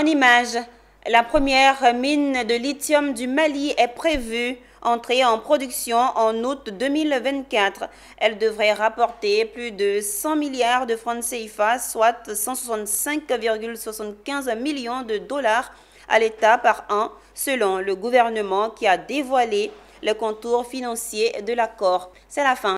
En image, la première mine de lithium du Mali est prévue entrer en production en août 2024. Elle devrait rapporter plus de 100 milliards de francs CFA, soit 165,75 millions de dollars à l'État par an, selon le gouvernement qui a dévoilé le contour financier de l'accord. C'est la fin.